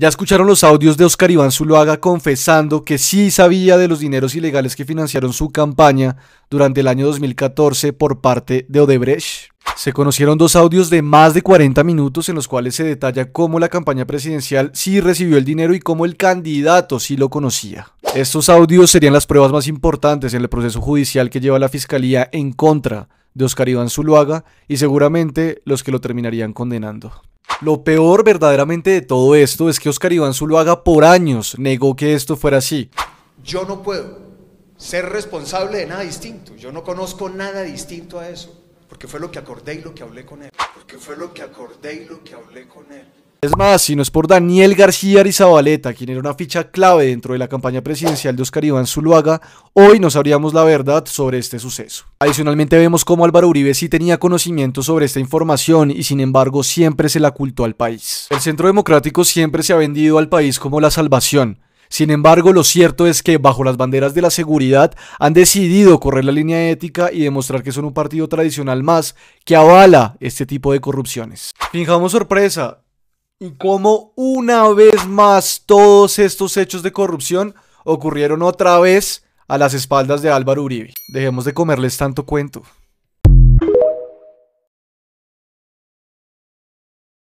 Ya escucharon los audios de Oscar Iván Zuluaga confesando que sí sabía de los dineros ilegales que financiaron su campaña durante el año 2014 por parte de Odebrecht. Se conocieron dos audios de más de 40 minutos en los cuales se detalla cómo la campaña presidencial sí recibió el dinero y cómo el candidato sí lo conocía. Estos audios serían las pruebas más importantes en el proceso judicial que lleva la Fiscalía en contra de Oscar Iván Zuluaga y seguramente los que lo terminarían condenando. Lo peor verdaderamente de todo esto es que Oscar Iván Zuluaga por años negó que esto fuera así. Yo no puedo ser responsable de nada distinto. Yo no conozco nada distinto a eso, porque fue lo que acordé y lo que hablé con él. Porque fue lo que acordé y lo que hablé con él. Es más, si no es por Daniel García Arizabaleta, quien era una ficha clave dentro de la campaña presidencial de Oscar Iván Zuluaga, hoy no sabríamos la verdad sobre este suceso. Adicionalmente vemos cómo Álvaro Uribe sí tenía conocimiento sobre esta información y sin embargo siempre se la ocultó al país. El Centro Democrático siempre se ha vendido al país como la salvación, sin embargo, lo cierto es que bajo las banderas de la seguridad han decidido correr la línea ética y demostrar que son un partido tradicional más que avala este tipo de corrupciones. Fijamos sorpresa, y cómo una vez más todos estos hechos de corrupción ocurrieron otra vez a las espaldas de Álvaro Uribe. Dejemos de comerles tanto cuento.